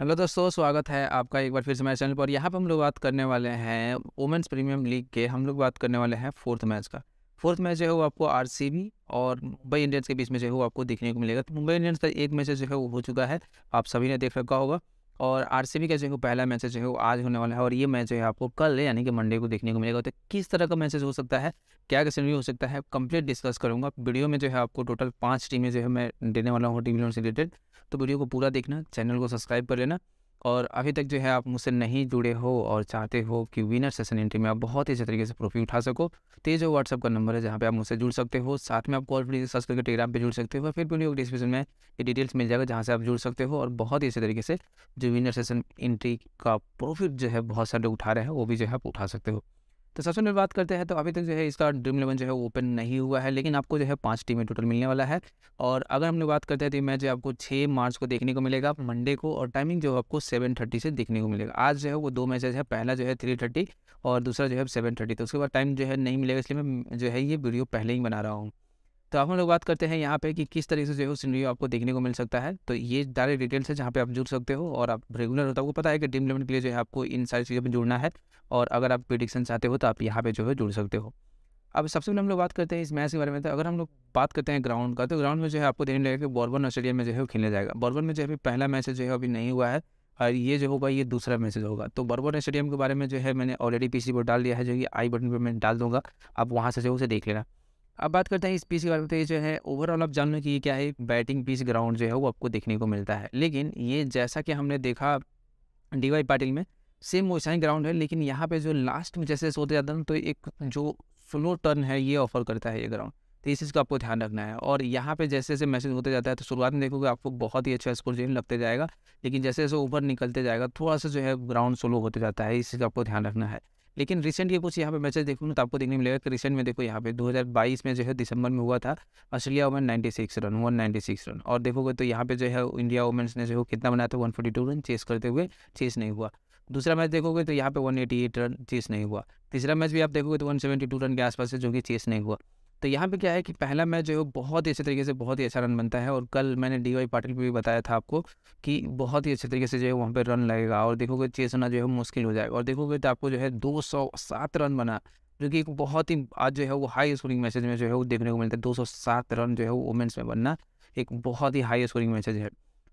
hello दोस्तों स्वागत है आपका एक बार फिर से मेरे चैनल पर यहाँ पर हम लोग बात करने वाले हैं वुमेंस प्रीमियम लीग के हम लोग बात करने वाले हैं फोर्थ मैच का फोर्थ मैच जो है वो आपको आरसीबी और मुंबई इंडियंस के बीच में जो है वो आपको देखने को मिलेगा तो मुंबई इंडियंस का एक मैच जो है वो हो चुका है आप सभी ने देख रखा होगा और आर सी बी का जो है पहला मैच जो है वो आज होने वाला है और ये मैच जो है आपको कल यानी कि मंडे को देखने को मिलेगा तो किस तरह का मैसेज हो सकता है क्या क्या सीनरी हो सकता है कम्प्लीट डिस्कस करूँगा वीडियो में जो है आपको टोटल पाँच टीमें जो है मैं देने वाला हूँ टीम से रिलेटेड तो वीडियो को पूरा देखना चैनल को सब्सक्राइब कर लेना और अभी तक जो है आप मुझसे नहीं जुड़े हो और चाहते हो कि विनर सेशन एंट्री में आप बहुत ही अच्छे तरीके से प्रॉफिट उठा सको तो जो व्हाट्सअप का नंबर है जहाँ पे आप मुझसे जुड़ सकते हो साथ में आप कॉल फ्री सर्च करके टेलीग्राम पे जुड़ सकते हो फिर वीडियो डिस्क्रिप्शन में ये डिटेल्स मिल जाएगा जहाँ से आप जुड़ सकते हो और बहुत ही अच्छे तरीके से जो विनर सेशन एंट्री का प्रॉफिट जो है बहुत सारे लोग उठा रहे हैं वो भी जो है आप उठा सकते हो तो सबसे पहले बात करते हैं तो अभी तक जो है इसका ड्रीम इलेवन जो है ओपन नहीं हुआ है लेकिन आपको जो है पाँच टीमें टोटल मिलने वाला है और अगर हम लोग बात करते हैं तो मैच जो आपको छः मार्च को देखने को मिलेगा मंडे को और टाइमिंग जो आपको सेवन थर्टी से देखने को मिलेगा आज जो है वो दो मैचेज है पहला जो है थ्री थर्टी और दूसरा जो है सेवन थर्टी तो उसके बाद टाइम जो है नहीं मिलेगा इसलिए मैं जो है ये वीडियो पहले ही बना रहा हूँ तो आप हम लोग बात करते हैं यहाँ पे कि किस तरीके से जो है सीनरी आपको देखने को मिल सकता है तो ये डायरेक्ट डिटेल्स है जहाँ पे आप जुड़ सकते हो और आप रेगुलर होता है पता है कि टीम इलेवन के लिए जो है आपको इन सारी चीज़ों पर जुड़ना है और अगर आप प्रिडिक्शन चाहते हो तो आप यहाँ पे जो है जुड़ सकते हो अब सबसे पहले हम लोग बात करते हैं इस मैच के बारे में तो अगर हम लोग बात करते हैं ग्राउंड का तो ग्राउंड में जो है आपको देखने लगेगा कि बॉर्बन ऑस्ट्रेलिया में जो है खेलने जाएगा बॉर्बन में जो है अभी पहला मैच जो है अभी नहीं हुआ है और ये जो होगा ये दूसरा मैसेज होगा तो बर्बर स्टेडियम के बारे में जो है मैंने ऑलरेडी पीसी पर डाल दिया है जो कि आई बटन पर मैं डाल दूंगा आप वहाँ से जो उसे देख लेना अब बात करते हैं इस पीस के बारे में ये जो है ओवरऑल आप जान लो कि ये क्या है बैटिंग पीस ग्राउंड जो है वो आपको देखने को मिलता है लेकिन ये जैसा कि हमने देखा डी वाई पाटिल में सेम वैसा ही ग्राउंड है लेकिन यहाँ पे जो लास्ट में जैसे सोते जाता है तो एक जो स्लो टर्न है ये ऑफर करता है ये ग्राउंड तो इस चीज़ का आपको ध्यान रखना है और यहाँ पे जैसे जैसे मैसेज होते जाता है तो शुरुआत में देखोगे आपको बहुत ही अच्छा स्कोर जो लगते जाएगा लेकिन जैसे जैसे ऊपर निकलते जाएगा थोड़ा सा जो है ग्राउंड स्लो होते जाता है इस चीज़ का आपको ध्यान रखना है लेकिन रिसेंट ये कुछ यहाँ पे मैचेस देखूँ तो आपको देखने मिलेगा कि रिसेंट में देखो यहाँ पे 2022 में जो है दिसंबर में हुआ था ऑस्ट्रेलिया वुमेन 96 रन 196 रन और देखोगे तो यहाँ पे जो है इंडिया ओमेंस ने जो है कितना बनाया था 142 रन चेस करते हुए चेस नहीं हुआ दूसरा मैच देखोगे तो यहाँ पे वन रन चेस नहीं हुआ तीसरा मैच भी आप देखोगे तो वन रन के आसपास है जो कि चेस नहीं हुआ तो यहाँ पे क्या है कि पहला मैच जो है बहुत ही अच्छे तरीके से बहुत ही अच्छा रन बनता है और कल मैंने डी वाई पाटिल पर भी बताया था आपको कि बहुत ही अच्छे तरीके से जो है वहाँ पे रन लगेगा और देखोगे चेस होना जो है मुश्किल हो जाएगा और देखोगे तो आपको जो है दो सौ सात रन बना जो कि एक बहुत ही आज जो है वो हाई स्कोरिंग मैसेज में जो है वो देखने को मिलता है दो सौ सात रन जो है वो वुमेंस में बनना एक बहुत ही हाई स्कोरिंग मैसेज है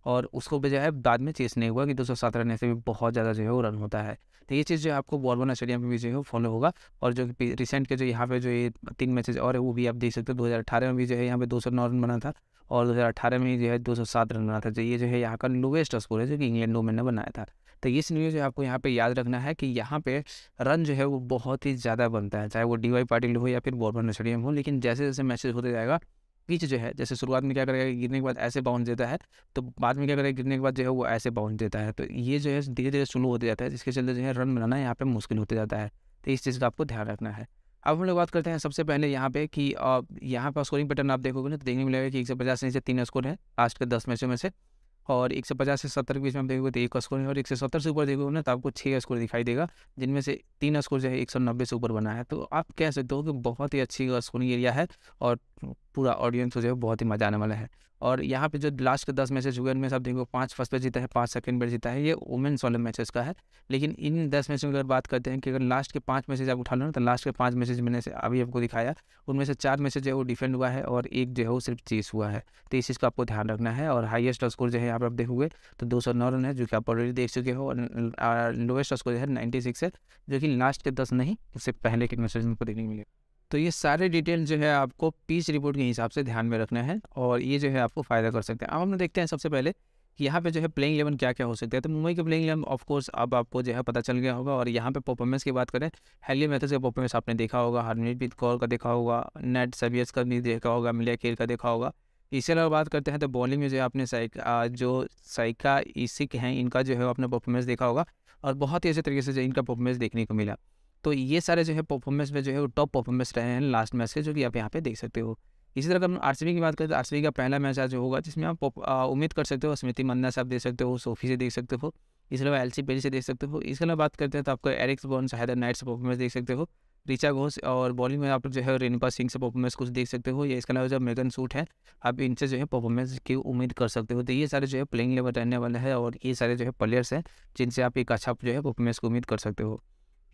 और उसको भी जो है बाद में चेस नहीं हुआ कि दो सौ सात रन ऐसे भी बहुत ज़्यादा जो है वो रन होता है तो ये चीज़ जो आपको बॉर्बन स्टेडियम में भी जो है फॉलो होगा और जो रिसेंट के जो यहाँ पे जो ये तीन मैचेज और है वो भी आप देख सकते हो दो हज़ार में भी जो है यहाँ पे दो सौ नौ रन बना था और दो हज़ार अठारह में जो है दो सौ सात रन बना था जो तो ये जो है यहाँ का लोवेस्ट स्कोर है जो कि इंग्लैंड ओमेन ने बनाया था तो ये सीनियर जो आपको यहाँ पे याद रखना है कि यहाँ पे रन जो है वो बहुत ही ज़्यादा बनता है चाहे वो डी वाई पाटिल हो या फिर बॉर्बन स्टेडियम हो लेकिन जैसे जैसे मैचेज होते जाएगा पिच जो है जैसे शुरुआत में क्या करेगा गिरने के बाद ऐसे बाउंड देता है तो बाद में क्या करेगा गिरने के बाद जो है वो ऐसे बाउंड देता है तो ये जो है धीरे धीरे स्लो होते जाता है जिसके चलते जो है रन बनाना यहाँ पर मुश्किल होते जाता है तो इस चीज़ का आपको ध्यान रखना है अब हम लोग बात करते हैं सबसे पहले यहाँ पे कि यहाँ पर स्कोरिंग पैटर्न आप देखोगे ना तो देखने मिलेगा कि एक सौ पचास से नीचे तीन स्कोर है लास्ट के दस मैचों में से और एक सौ पचास से सत्तर के बीच में आप देखोगे तो एक स्कोर है और एक सौ सत्तर से ऊपर देखोगे ना तो आपको छः स्कोर दिखाई देगा जिनमें से तीन स्कोर जो है एक सौ नब्बे से ऊपर बना है तो आप कह सकते हो कि बहुत ही अच्छी स्कोरिंग एरिया है और पूरा ऑडियंस जो है बहुत ही मजा आने वाला है और यहाँ पे जो लास्ट के दस मैचेज हुए उनमें सब देखो पाँच फर्स्ट पे जीता है पाँच सेकंड पे जीता है ये वुमेन्स वाले मैचेस का है लेकिन इन दस मैच में अगर बात करते हैं कि अगर लास्ट के पाँच मैसेज आप उठा लो ना तो लास्ट के पाँच मैसेज मैंने से अभी आपको दिखाया उनमें से चार मैसेज जो है वो डिफेंड हुआ है और एक जो है वो सिर्फ चीज हुआ है तो इस चीज़ का आपको ध्यान रखना है और हाइएस्ट स्कोर जो है यहाँ पर आप देखोगे तो दो सौ नौ रन है जो कि आप ऑलरेडी देख चुके हो और लोएस्ट स्कोर जो है नाइन्टी सिक्स है जो कि लास्ट के दस नहीं उससे पहले के मैसेज उनको देखने मिलेगा तो ये सारे डिटेल जो है आपको पीच रिपोर्ट के हिसाब से ध्यान में रखना है और ये जो है आपको फ़ायदा कर सकते हैं अब हम देखते हैं सबसे पहले यहाँ पे जो है प्लेइंग इलेवन क्या क्या हो सकता है तो मुंबई के प्लेइंग इलेवन ऑफकोर्स अब आपको जो है पता चल गया होगा और यहाँ पे परफॉर्मेंस की बात करें हेली मैथ्स का परफॉर्मेंस आपने देखा होगा हरमीत कौर का देखा होगा नेट सबियस का भी देखा होगा मिलिया खेल का देखा होगा इसके अलावा बात करते हैं तो बॉलिंग में जो है आपने साइका जो साइका इसिक हैं इनका जो है आपने परफॉर्मेंस देखा होगा और बहुत ही अच्छे तरीके से जो इनका परफॉर्मेंस देखने को मिला तो ये सारे जो है परफॉर्मेंस में जो है वो टॉप परफॉर्मेंस रहे हैं लास्ट मैच के जो कि आप यहाँ पे देख सकते हो इसी तरह हम की बात करें तो आर का पहला मैच आज होगा जिसमें आप उम्मीद कर सकते हो स्मृति मंदा से आप देख सकते हो सोफी से देख सकते हो इसके अलावा एल सी से देख सकते हो इसके अलावा बात करते हैं तो आपको एरिक्स बॉन्स हैदर नाइट से परफॉर्मेंस देख सकते हो रिचा घोष और बॉलिंग में आप जो है रेनुका सिंह से परफॉर्मेंस कुछ देख सकते हो या इसके अलावा जो मेगन सूट है आप इनसे जो है परफॉर्मेंस की उम्मीद कर सकते हो तो ये सारे जो है प्लेइंग लेवल रहने वाले हैं और ये सारे जो है प्लेयर्स हैं जिनसे आप एक अच्छा जो है परफॉर्मेंस की उम्मीद कर सकते हो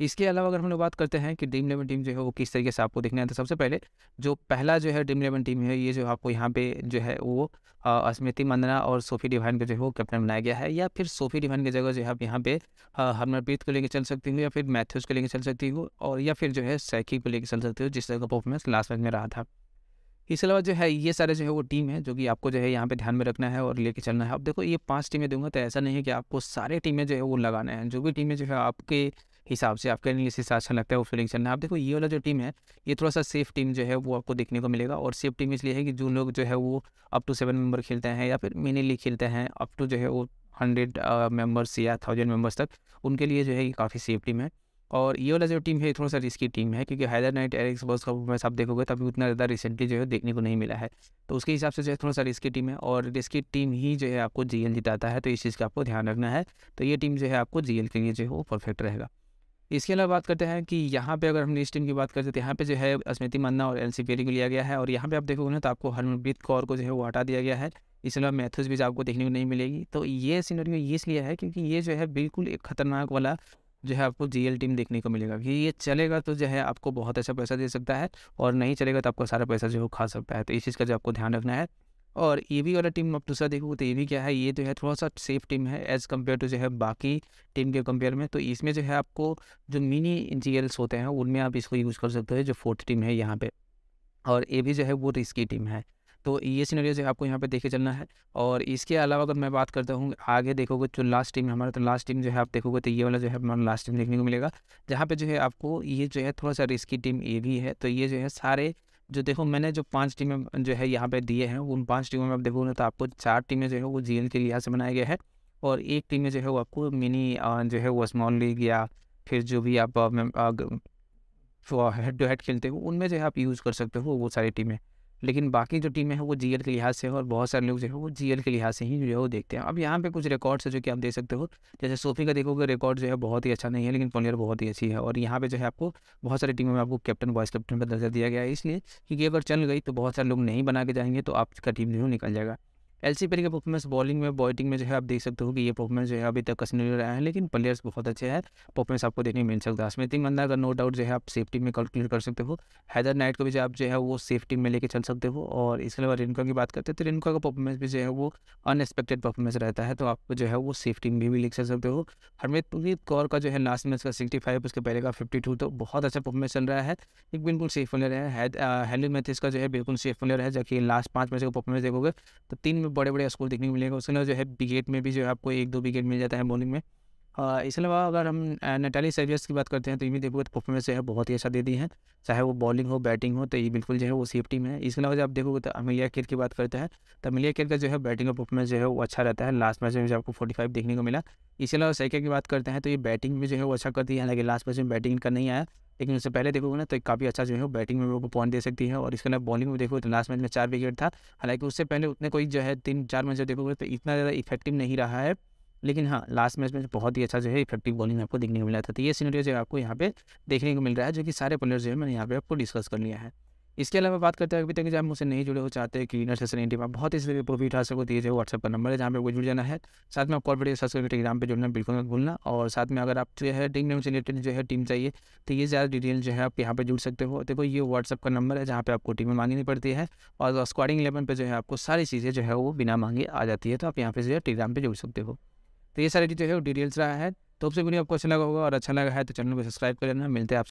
इसके अलावा अगर हम लोग बात करते हैं कि ड्रीम इलेवन टीम जो है वो किस तरीके से आपको देखने आता है सबसे पहले जो पहला जो है ड्रीम इलेवन टीम है ये जो आपको यहाँ पे जो है वो स्मृति मंदना और सोफी डिवाइन का जो है वो कैप्टन बनाया गया है या फिर सोफी डिवाइन की जगह जो है आप यहाँ पे हरमनप्रीत को लेकर चल सकती हूँ या फिर मैथ्यूज को लेकर चल सकती हूँ और या फिर जो है सैकी को लेकर चल सकती हूँ जिस तरह का परफॉर्मेंस लास्ट मैच में रहा था इसके अलावा जो है ये सारे जो है वो टीम है जो कि आपको जो है यहाँ पे ध्यान में रखना है और लेके चलना है अब देखो ये पांच टीमें दूंगा तो ऐसा नहीं है कि आपको सारे टीमें जो है वो लगाना है जो भी टीमें जो है आपके हिसाब से आपके लिए हिसाब से लगता है वो फील्डिंग चलना आप देखो ये वाला जो टीम है ये थोड़ा सा सेफ टीम जो है वो आपको देखने को मिलेगा और सेफ टीम इसलिए है कि जो लोग जो है वो अप टू सेवन मेंबर खेलते हैं या फिर मेनली लीग खेलते हैं अप टू जो है वो हंड्रेड मेम्बर्स या थाउजेंड मेम्बर्स तक उनके लिए जो है ये काफ़ी सेफ टीम है और ये वाला जो टीम है थोड़ा सा रिस्की टीम है क्योंकि हैदर नाइट एरिक्स बॉस का मैं आप देखोगे तभी उतना ज़्यादा रिसेंटली जो है देखने को नहीं मिला है तो उसके हिसाब से जो है थोड़ा सा रिस्की टीम है और रिस्की टीम ही जो है आपको जी जिताता है तो इस चीज़ का आपको ध्यान रखना है तो ये टीम जो है आपको जी के लिए जो है वो परफेक्ट रहेगा इसके अलावा बात करते हैं कि यहाँ पे अगर हम इस टीम की बात करते हैं तो यहाँ पे जो है स्मृति मन्ना और एल सी को लिया गया है और यहाँ पे आप देखोगे ना तो आपको हरमनप्रीत कौर को जो है वो हटा दिया गया है इसके अलावा मैथ्यूज भी आपको देखने को नहीं मिलेगी तो ये सीनरी इसलिए है क्योंकि ये जो है बिल्कुल एक खतरनाक वाला जो है आपको जी टीम देखने को मिलेगा कि ये चलेगा तो जो है आपको बहुत अच्छा पैसा दे सकता है और नहीं चलेगा तो आपका सारा पैसा जो है खा सकता है तो इस चीज़ का जो आपको ध्यान रखना है और ये भी वाला टीम अब दूसरा देखोगे तो ये भी क्या है ये जो तो है थोड़ा सा सेफ टीम है एज़ कम्पेयर टू जो है बाकी टीम के कंपेयर में तो इसमें जो है आपको जो मिनी जी होते हैं उनमें आप इसको यूज़ कर सकते हो जो फोर्थ टीम है यहाँ पर और ये भी जो है वो रिस्की टीम है तो ये सीनरियो जो है आपको यहाँ पे देखे चलना है और इसके अलावा अगर मैं बात करता हूँ आगे देखोगे जो लास्ट टीम है हमारा तो लास्ट टीम जो है आप देखोगे तो ये वाला जो है हमारा लास्ट टीम देखने को मिलेगा जहाँ पे जो है आपको ये जो है थोड़ा सा रिस्की टीम ये भी है तो ये जो है सारे जो देखो मैंने जो पांच टीमें जो है यहाँ पे दिए हैं उन पांच टीमों में आप देखोगे तो आपको चार टीमें जो है वो जी के लिहाज से बनाया गया है और एक टीम में जो है वो आपको मिनी जो है वो स्मॉल लीग या फिर जो भी आप हेड टू हेड खेलते हो उनमें जो है आप यूज़ कर सकते हो वो सारी टीमें लेकिन बाकी जो टीमें हैं वो जीएल के लिहाज से और बहुत सारे लोग जो है वो जीएल के लिहाज से ही जो है वो देखते हैं अब यहाँ पे कुछ रिकॉर्ड्स है जो कि आप देख सकते हो जैसे सोफी का देखोगे रिकॉर्ड जो है बहुत ही अच्छा नहीं है लेकिन पॉलियर बहुत ही अच्छी है और यहाँ पे जो है आपको बहुत सारी टीमों में आपको कैप्टन वाइस कैप्टन का दर्जा दिया गया है इसलिए क्योंकि अगर चल गई तो बहुत सारे लोग नहीं बना के जाएंगे तो आपका टीम जो निकल जाएगा एल सी पेरी का परफॉर्मेंस बॉलिंग में बॉटिंग में जो है आप देख सकते हो कि ये परफॉर्मेंस जो है अभी तक कसने रहा है लेकिन प्लेयर्स बहुत अच्छे हैं परफॉर्मेंस आपको देखने मिल सकता है स्मृति मंदा का नो डाउट जो है आप सेफ्टी में कैलकुलेट कर सकते हो हैदर नाइट को भी जो आप जो है वो सेफ्टी में लेके चल सकते हो और इसके अलावा रिनका की बात करते हैं तो रिनका का परफॉर्मेंस भी जो है वो अनएक्सपेक्टेड परफॉर्मेंस रहता है तो आप जो है वो सेफ्टी में भी लिख सकते हो हरमीत कौर का जो है लास्ट मैच का सिक्सटी फाइव उसके पहले का फिफ्टी टू तो बहुत अच्छा परफॉर्मेंस चल रहा है एक बिल्कुल सेफ प्लेयर है हैदर मैथिस uh, का जो है बिल्कुल सेफ प्लेयर है जबकि लास्ट पाँच मैच का परफॉर्मेंस देखोगे तो तीन बड़े बड़े स्कोर देखने को मिलेगा उसके अलावा जो है विकेट में भी जो है आपको एक दो विकेट मिल जाता है बॉलिंग में हाँ, इसके अलावा अगर हम नटाली सर्वियस की बात करते हैं तो इमी देखो परफॉर्मेंस जो है बहुत ही अच्छा दे दी है चाहे वो बॉलिंग हो बैटिंग हो तो ये बिल्कुल जो है वो सेफ्टी में है इसके अलावा जब आप देखोगे तो अमिलिया केर की बात करते हैं तो अमिलिया केर का जो है बैटिंग का परफॉर्मेंस जो है वो अच्छा रहता है लास्ट मैच में जो आपको फोर्टी फाइव देखने को मिला इसके अलावा सैके की बात करते हैं तो ये बैटिंग में जो है वो अच्छा करती है हालांकि लास्ट मैच में बैटिंग का नहीं आया लेकिन उससे पहले देखोगे ना तो काफ़ी अच्छा जो है बैटिंग में वो पॉइंट दे सकती है और इसके अलावा बॉलिंग में देखो तो लास्ट मैच में चार विकेट था हालांकि उससे पहले उतने कोई जो है तीन चार मैच देखोगे तो इतना ज़्यादा इफेक्टिव नहीं रहा है लेकिन हाँ लास्ट मैच में बहुत ही अच्छा जो है इफेक्टिव बॉलिंग आपको देखने को मिला था तो ये सीनरी जो आपको यहाँ पे देखने को मिल रहा है जो कि सारे प्लेयर जो है मैंने यहाँ पे आपको डिस्कस कर लिया है इसके अलावा बात करते हैं अभी तक जब मुझसे नहीं जुड़े हो चाहते कि सेशन एन में बहुत इसलिए प्रोफिट हासिल को दिए जाए व्हाट्सएप का नंबर है जहाँ पर वो जुड़ जाना है साथ में आप कॉल वीडियो सब्सक्राइब टेलीग्राम पर जुड़ना बिल्कुल मत भूलना और साथ में अगर आप जो है टीम नेम से रिलेटेड जो है टीम चाहिए तो ये ज़्यादा डिटेल जो है आप यहाँ पर जुड़ सकते हो देखो ये व्हाट्सअप का नंबर है जहाँ पर आपको टीमें मांगनी पड़ती है और स्क्वाडिंग इलेवन पर जो है आपको सारी चीज़ें जो है वो बिना मांगे आ जाती है तो आप यहाँ पर जो है टेलीग्राम पर जुड़ सकते हो तो ये सारी जो है डिटेल्स रहा है तो उससे बुरी आपको अच्छा लगा होगा और अच्छा लगा है तो चैनल को सब्सक्राइब कर लेना मिलते हैं आप